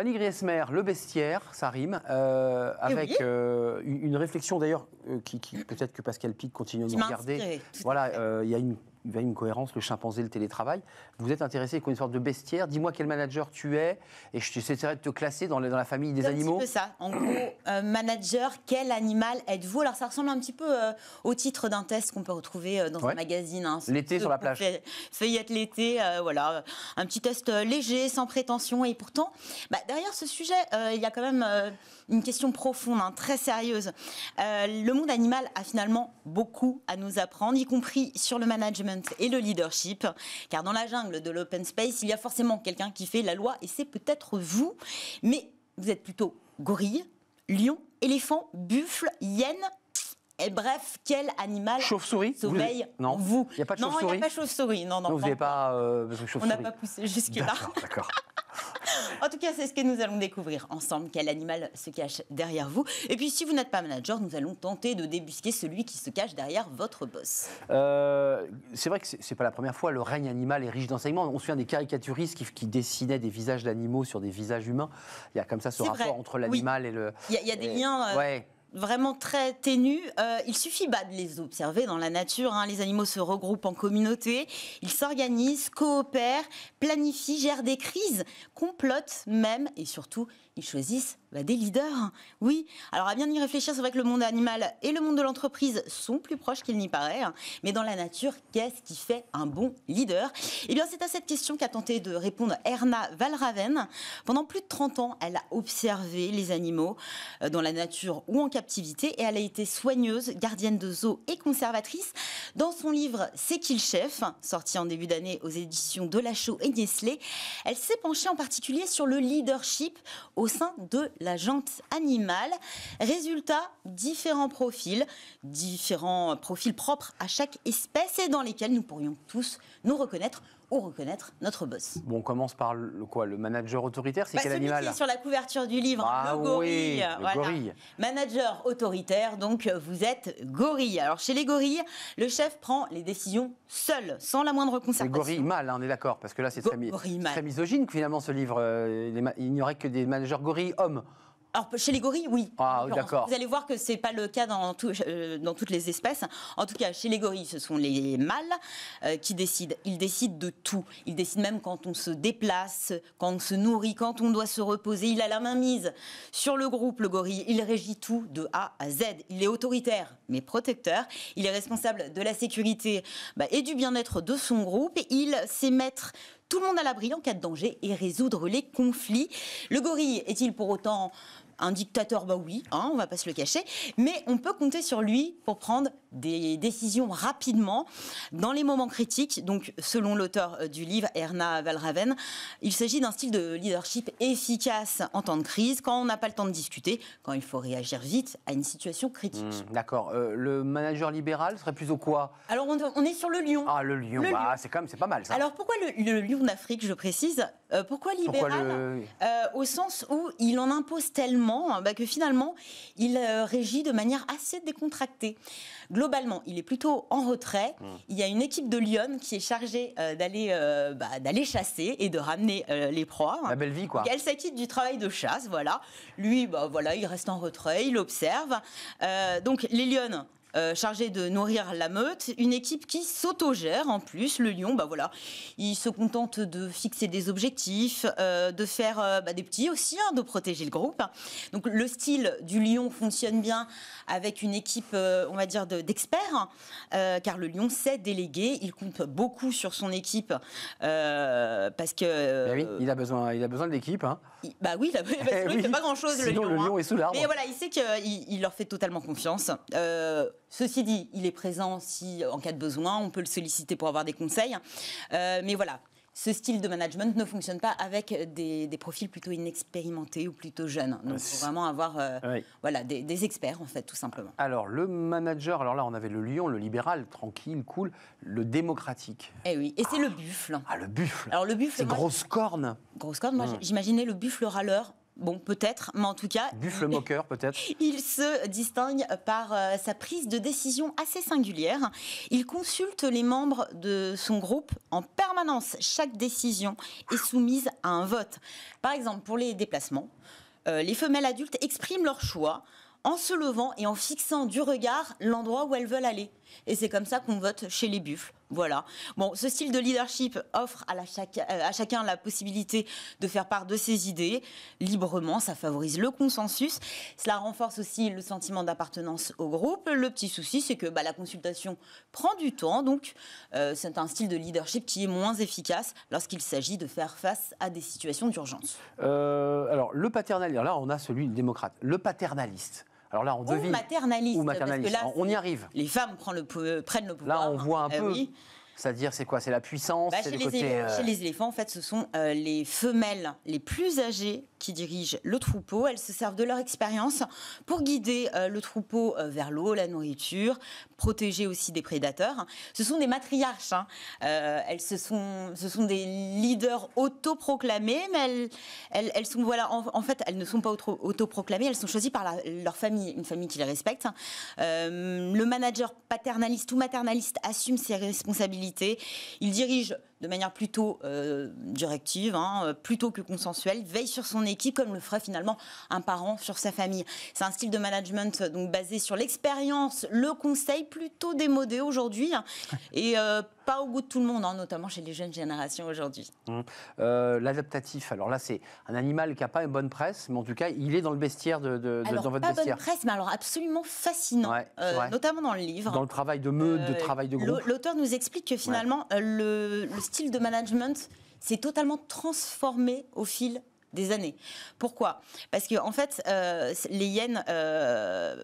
Fanny Griesmer, Le Bestiaire, ça rime, euh, eh avec euh, une, réflexion d'ailleurs euh, qui, peut-être que Pascal Pic continue de nous regarder. Voilà, il y a une il y a une cohérence, le chimpanzé, le télétravail. Vous êtes intéressé ait une sorte de bestiaire. Dis-moi quel manager tu es et je t'essaierai de te classer dans, la famille des animaux. C'est ça. En gros, euh, manager, quel animal êtes-vous Alors ça ressemble un petit peu euh, au titre d'un test qu'on peut retrouver euh, dans un magazine. Hein. l'été sur la plage. feuillette l'été, voilà. Un petit test léger, sans prétention. Et pourtant, bah, derrière ce sujet, il y a quand même une question profonde, hein, très sérieuse. le monde animal a finalement beaucoup à nous apprendre, y compris sur le management et le leadership. Car dans la jungle de l'open space, il y a forcément quelqu'un qui fait la loi et c'est peut-être vous. Mais vous êtes plutôt gorille, lion, éléphant, buffle, hyène et bref, quel animal chauve-souris Non, vous. Il n'y a pas de chauve-souris. Non, il n'y a pas chauve-souris. Non, vous n'avez pas. Euh, chauve on n'a pas poussé jusque-là. D'accord. En tout cas, c'est ce que nous allons découvrir ensemble, quel animal se cache derrière vous. Et puis, si vous n'êtes pas manager, nous allons tenter de débusquer celui qui se cache derrière votre boss. Euh, c'est vrai que c'est pas la première fois, le règne animal est riche d'enseignements. On se souvient des caricaturistes qui, dessinaient des visages d'animaux sur des visages humains. Il y a comme ça ce rapport entre l'animal et le... Il y, a, des liens... Euh, ouais vraiment très ténues. Euh, il suffit pas bah, de les observer dans la nature. Hein. Les animaux se regroupent en communauté, ils s'organisent, coopèrent, planifient, gèrent des crises, complotent même et surtout, ils choisissent bah, des leaders, hein. oui. Alors à bien y réfléchir, c'est vrai que le monde animal et le monde de l'entreprise sont plus proches qu'il n'y paraît, hein. mais dans la nature, qu'est-ce qui fait un bon leader Eh bien c'est à cette question qu'a tenté de répondre Erna Valraven. Pendant plus de 30 ans, elle a observé les animaux euh, dans la nature ou en captivité et elle a été soigneuse, gardienne de zoo et conservatrice. Dans son livre C'est qui le chef, sorti en début d'année aux éditions de chaux et Nestlé, elle s'est penchée en particulier sur le leadership au sein de la jante animale. Résultat, différents profils, différents profils propres à chaque espèce et dans lesquels nous pourrions tous nous reconnaître ou reconnaître notre boss. Bon, on commence par le quoi Le manager autoritaire, c'est bah, quel animal C'est sur la couverture du livre, ah le, gorille, le gorille. Manager autoritaire, donc euh, vous êtes gorille. Alors chez les gorilles, le chef prend les décisions seul, sans la moindre concertation. Le gorille mâle, hein, on est d'accord, parce que là c'est très, très, misogyne finalement ce livre. Euh, il n'y aurait que des managers gorilles hommes alors, chez les gorilles, oui. Ah, d'accord. Vous allez voir que ce n'est pas le cas euh, dans, toutes les espèces. En tout cas, chez les gorilles, ce sont les mâles euh, qui décident. Ils décident de tout. Ils décident même quand on se déplace, quand on se nourrit, quand on doit se reposer. Il a la main mise sur le groupe, le gorille. Il régit tout de A à Z. Il est autoritaire, mais protecteur. Il est responsable de la sécurité bah, et du bien-être de son groupe. Il sait mettre tout le monde à l'abri en cas de danger et résoudre les conflits. Le gorille est-il pour autant un dictateur, bah oui, on hein, on va pas se le cacher, mais on peut compter sur lui pour prendre des décisions rapidement dans les moments critiques. Donc, selon l'auteur euh, du livre, Erna Valraven, il s'agit d'un style de leadership efficace en temps de crise, quand on n'a pas le temps de discuter, quand il faut réagir vite à une situation critique. Hmm, d'accord. Euh, le manager libéral serait plus au quoi Alors, on, est sur le lion. Ah, le lion, bah, c'est quand même c'est pas mal ça. Alors, pourquoi le, lion d'Afrique, je précise euh, Pourquoi libéral Au sens où il en impose tellement Hein, bah, que finalement, il euh, régit de manière assez décontractée. Globalement, il est plutôt en retrait. Mmh. Il y a une équipe de lionnes qui est chargée euh, euh, bah, d'aller chasser et de ramener les proies. La belle vie, quoi. elle s'acquitte du travail de chasse, voilà. Lui, bah, voilà, il reste en retrait, il observe. donc les lionnes euh, chargé de nourrir la meute, une équipe qui s'autogère en plus. Le lion, bah voilà, il se contente de fixer des objectifs, euh, de faire euh, bah, des petits aussi, hein, de protéger le groupe. Donc le style du lion fonctionne bien avec une équipe, on va dire, d'experts, car le lion sait déléguer, il compte beaucoup sur son équipe parce que. Bah il a besoin, il a besoin de l'équipe. Hein. Bah oui, il ne eh fait pas grand chose le lion. Hein. est sous l'arbre. Mais voilà, il sait qu'il il leur fait totalement confiance. Euh, Ceci dit, il est présent si, euh, en cas de besoin, on peut le solliciter pour avoir des conseils. Hein. Euh, mais voilà, ce style de management ne fonctionne pas avec des, profils plutôt inexpérimentés ou plutôt jeunes. Donc, il faut vraiment avoir euh, voilà, des, experts, en fait, tout simplement. Alors, le manager, alors là, on avait le lion, le libéral, tranquille, cool, le démocratique. Eh oui, et c'est le buffle. Ah, le buffle. Alors, le buffle. C'est grosse corne. Grosse corne, moi, mmh. j'imaginais le buffle râleur Bon, peut-être, mais en tout cas. Buffle moqueur, peut-être. il se distingue par euh, sa prise de décision assez singulière. Il consulte les membres de son groupe en permanence. Chaque décision est soumise à un vote. Par exemple, pour les déplacements, euh, les femelles adultes expriment leur choix en se levant et en fixant du regard l'endroit où elles veulent aller. Et c'est comme ça qu'on vote chez les buffles. Voilà. Bon, ce style de leadership offre euh, à, chacun la possibilité de faire part de ses idées librement. Ça favorise le consensus. Cela renforce aussi le sentiment d'appartenance au groupe. Le petit souci, c'est que bah, la consultation prend du temps. Donc, euh, c'est un style de leadership qui est moins efficace lorsqu'il s'agit de faire face à des situations d'urgence. Euh, alors, le paternaliste, là, on a celui démocrate. Le paternaliste, alors là, on devine. Ou maternaliste. Ou maternaliste. Parce que là, on y arrive. Les femmes prennent le, prennent le pouvoir. Là, on voit un hein. euh, peu. Oui. C'est-à-dire, c'est quoi C'est la puissance bah, chez, les chez, euh, les éléphants, en fait, ce sont euh, les femelles les plus âgées qui dirigent le troupeau. Elles se servent de leur expérience pour guider euh, le troupeau vers l'eau, la nourriture, protéger aussi des prédateurs. Ce sont des matriarches. Hein. elles se sont, ce sont des leaders autoproclamés, mais elles, sont, voilà, en, fait, elles ne sont pas autoproclamées, elles sont choisies par leur famille, une famille qui les respecte. le manager paternaliste ou maternaliste assume ses responsabilités il dirige de manière plutôt euh, directive, hein, euh, plutôt que consensuelle, veille sur son équipe comme le ferait finalement un parent sur sa famille. C'est un style de management euh, donc basé sur l'expérience, le conseil plutôt démodé aujourd'hui hein, et pas au goût de tout le monde, hein, notamment chez les jeunes générations aujourd'hui. Mmh. L'adaptatif, alors là c'est un animal qui n'a pas une bonne presse, mais en tout cas il est dans le bestiaire de, de, votre pas une Bonne presse, mais alors absolument fascinant, notamment dans le livre. Dans le travail de meute, de travail de groupe. L'auteur nous explique que finalement le, le style de management s'est totalement transformé au fil des années. Pourquoi Parce que en fait, euh, les hyènes euh,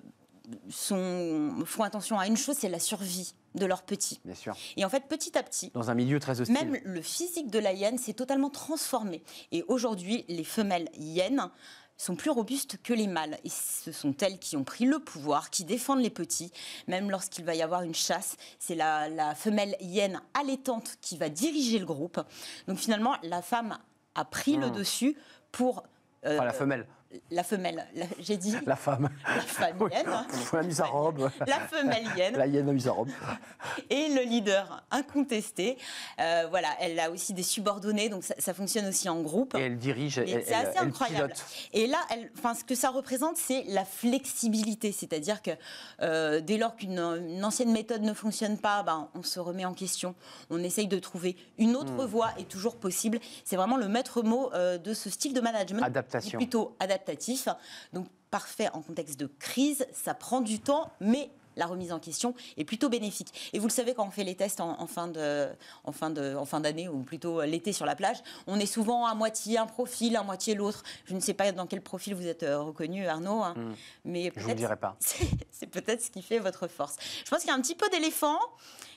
sont, font attention à une chose, c'est la survie de leurs petits. Bien sûr. Et en fait, petit à petit, dans un milieu très hostile, même le physique de la hyène s'est totalement transformé. Et aujourd'hui, les femelles hyènes sont plus robustes que les mâles. Et ce sont elles qui ont pris le pouvoir, qui défendent les petits, même lorsqu'il va y avoir une chasse. C'est la, femelle hyène allaitante qui va diriger le groupe. Donc finalement, la femme a pris le hmm. dessus pour... Euh, la femelle la femelle, j'ai dit. La femme. La femme hyène. robe. Hein. La femelle hyène. La hyène à mis robe. Et le leader incontesté. Euh, voilà, elle a aussi des subordonnés, donc ça, fonctionne aussi en groupe. Et elle dirige, elle, C'est assez incroyable. Et là, enfin, ce que ça représente, c'est la flexibilité. C'est-à-dire que euh, dès lors qu'une ancienne méthode ne fonctionne pas, ben, on se remet en question. On essaye de trouver une autre hmm. voie est toujours possible. C'est vraiment le maître mot euh, de ce style de management. Adaptation. Plutôt adaptation adaptatif. Donc parfait en contexte de crise, ça prend du temps, mais la remise en question est plutôt bénéfique. Et vous le savez, quand on fait les tests en, fin de, en fin de, en fin d'année ou plutôt euh, l'été sur la plage, on est souvent à moitié un profil, à moitié l'autre. Je ne sais pas dans quel profil vous êtes euh, reconnu, Arnaud, hein, hmm. mais je vous dirai pas. C'est peut-être ce qui fait votre force. Je pense qu'il y a un petit peu d'éléphant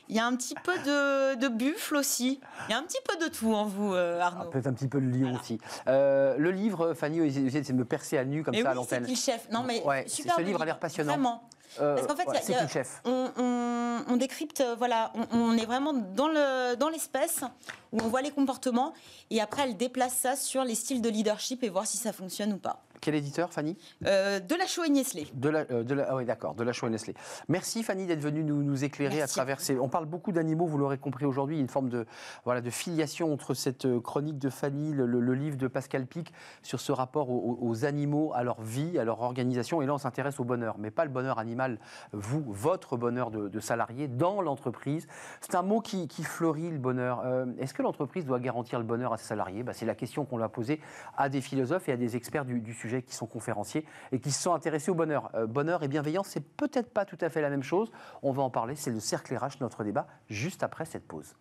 il y a un petit peu de, buffle aussi. Il y a un petit peu de tout en vous, euh, ah, Arnaud. Peut-être un petit peu de lion aussi. Euh, le livre, Fanny, essayez de me percer à nu comme eh ça à l'antenne. C'est chef. Non, mais ouais, super ce livre a l'air passionnant. Vraiment. fait, On, décrypte, euh, voilà, on, on, est vraiment dans le dans l'espèce où on voit les comportements et après elle déplace ça sur les styles de leadership et voir si ça fonctionne ou pas. Quel éditeur, Fanny euh, De la Chaux et Nestlé. De la, euh, de la, ah oui, d'accord, de la Chaux et Nestlé. Merci, Fanny, d'être venue nous, nous éclairer à travers ces. On parle beaucoup d'animaux, vous l'aurez compris aujourd'hui, une forme de, voilà, de filiation entre cette euh, chronique de Fanny, le, livre de Pascal Pic, sur ce rapport aux, animaux, à leur vie, à leur organisation. Et là, on s'intéresse au bonheur, mais pas le bonheur animal, vous, votre bonheur de, salarié dans l'entreprise. C'est un mot qui, fleurit, le bonheur. Est-ce que l'entreprise doit garantir le bonheur à ses salariés bah, C'est la question qu'on a posée à des philosophes et à des experts du sujet qui sont conférenciers et qui se sont intéressés au bonheur. Euh, bonheur et bienveillance, c'est peut-être pas tout à fait la même chose. On va en parler, c'est le cercle RH, notre débat, juste après cette pause.